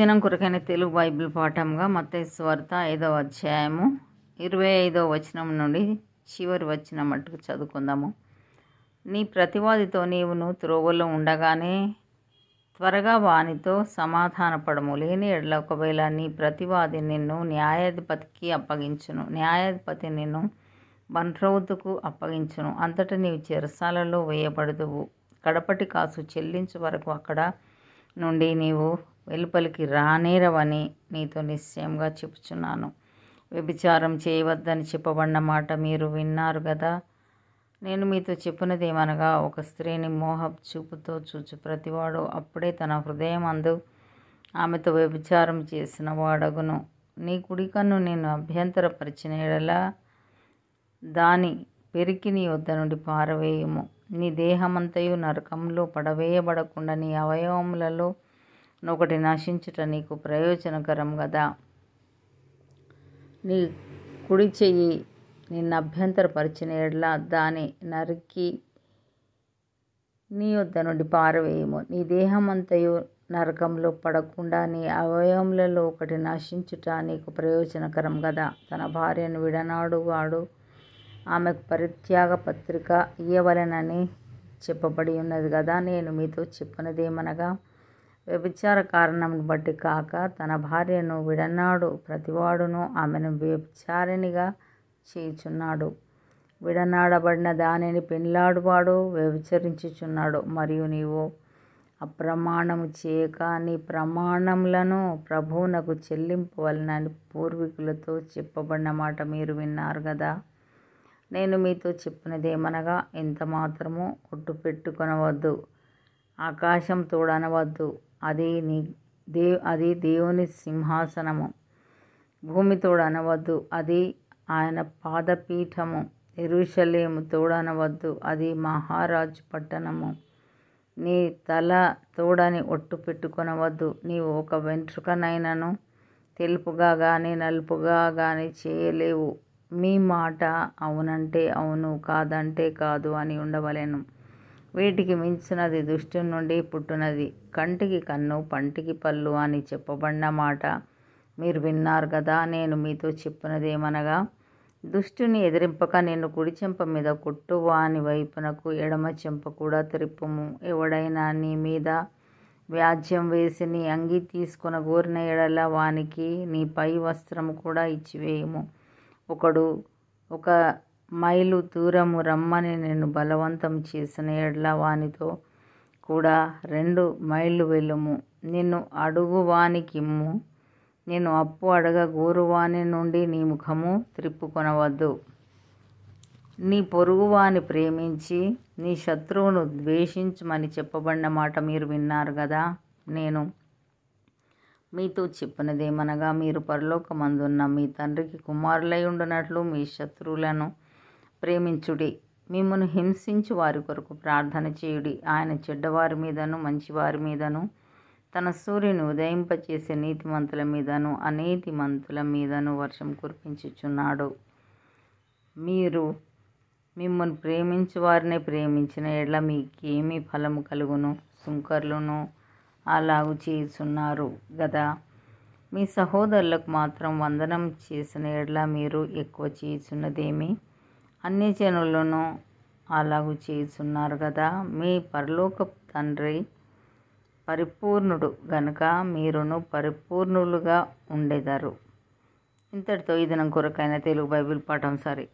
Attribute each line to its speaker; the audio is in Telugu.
Speaker 1: దినం కొరకైన తెలుగు బైబిల్ పాఠంగా మత స్వార్త ఐదవ అధ్యాయము ఇరవై ఐదవ వచనం నుండి చివరి వచ్చిన మట్టుకు చదువుకుందాము నీ ప్రతివాదితో నీవును త్రోవలో ఉండగానే త్వరగా వానితో సమాధానపడము లేని ఎడల ఒకవేళ నీ ప్రతివాది నిన్ను న్యాయాధిపతికి అప్పగించును న్యాయాధిపతి నిన్ను బంట్రౌతుకు అప్పగించును అంతటా నీవు చెరసాలలో వేయబడదువు కడపటి కాసు చెల్లించు వరకు అక్కడ నుండి నీవు వెలుపలికి రానేరవని నీతో నిశ్చయంగా చెప్పుచున్నాను వ్యభిచారం చేయవద్దని చెప్పబడిన మాట మీరు విన్నారు కదా నేను మీతో చెప్పినదేమనగా ఒక స్త్రీని మోహ చూపుతో చూచు ప్రతివాడు అప్పుడే తన హృదయం అందు ఆమెతో వ్యభిచారం చేసిన వాడగును నీ కుడికన్ను నేను అభ్యంతరపరిచిన ఎడలా దాని పెరికి నీ వద్ద నుండి పారవేయము నీ దేహమంతయు నరకంలో పడవేయబడకుండా నీ అవయవములలో నొకటి నశించుట నీకు ప్రయోజనకరం కదా నీ కుడి చెయ్యి నిన్ను అభ్యంతరపరిచిన ఎడ్ల దాని నరికి నీ వద్ద నుండి పారవేయము నీ దేహం అంతయు నరకంలో పడకుండా నీ అవయవములలో ఒకటి నశించుట నీకు ప్రయోజనకరం కదా తన భార్యను విడనాడు వాడు ఆమెకు పరిత్యాగ పత్రిక ఇయ్యవలెనని చెప్పబడి ఉన్నది కదా నేను మీతో చెప్పినదేమనగా వ్యభిచార కారణం బట్టి కాక తన భార్యను విడనాడు ప్రతివాడును ఆమెను వ్యభిచారిణిగా చేయుచున్నాడు విడనాడబడిన దానిని పెండ్లాడువాడు వ్యభిచరించుచున్నాడు మరియు నీవు అప్రమాణము చేయక నీ ప్రమాణములను ప్రభువునకు చెల్లింపవలనని పూర్వీకులతో చెప్పబడిన మాట మీరు విన్నారు కదా నేను మీతో చెప్పినదేమనగా ఎంత మాత్రమో ఒట్టు పెట్టుకొనవద్దు ఆకాశం తోడనవద్దు అది నీ దే అది దేవుని సింహాసనము భూమి తోడనవద్దు అది ఆయన పాదపీఠము ఎరుషలేము తోడనవద్దు అది మహారాజు పట్టణము నీ తల తోడని ఒట్టు పెట్టుకొనవద్దు నీవు ఒక వెంట్రుకనైనను తెలుపుగా కానీ నలుపుగా కానీ చేయలేవు మీ మాట అవునంటే అవును కాదంటే కాదు అని ఉండవలేను వీటికి మించినది దుష్టి నుండి పుట్టినది కంటికి కన్ను పంటికి పళ్ళు అని చెప్పబడిన మాట మీరు విన్నారు కదా నేను మీతో చెప్పినదేమనగా దుష్టుని ఎదిరింపక నేను కుడి చెంప మీద కొట్టు వాని వైపునకు ఎడమ చెంప కూడా తిరుపుము ఎవడైనా నీ మీద వ్యాజ్యం వేసి నీ అంగి తీసుకున్న గోరిన ఎడల వానికి నీ పై వస్త్రము కూడా ఇచ్చివేయము ఒకడు ఒక మైలు దూరము రమ్మని నేను బలవంతం చేసిన ఎడ్ల వానితో కూడా రెండు మైళ్ళు వెళ్ళుము నిన్ను అడుగువానికిమ్ము నేను అప్పు అడగ గోరువాని నుండి నీ ముఖము త్రిప్పుకొనవద్దు నీ పొరుగువాని ప్రేమించి నీ శత్రువును ద్వేషించమని చెప్పబడిన మాట మీరు విన్నారు కదా నేను మీతో చెప్పినదేమనగా మీరు పరలోకమందున్న మీ తండ్రికి కుమారులై ఉండినట్లు మీ శత్రువులను ప్రేమించుడి మిమ్మను హింసించు వారి కొరకు ప్రార్థన చేయుడి ఆయన చెడ్డవారి మీదను మంచివారి మీదను తన సూర్యుని ఉదయింపచేసే నీతిమంతుల మీదను మంతుల మీదను వర్షం కురిపించుచున్నాడు మీరు మిమ్మల్ని ప్రేమించు వారినే ప్రేమించిన ఎడ్ల మీకేమీ ఫలము కలుగును సుంకర్లను అలాగు చేస్తున్నారు కదా మీ సహోదరులకు మాత్రం వందనం చేసిన ఎడ్ల మీరు ఎక్కువ చేస్తున్నదేమీ అన్ని జనులను అలాగు చేస్తున్నారు కదా మీ పరలోక తండ్రి పరిపూర్ణుడు గనుక మీరును పరిపూర్ణులుగా ఉండేదారు ఇంతటితో ఈ దినం కొరకైన తెలుగు బైబిల్ పాఠం సరే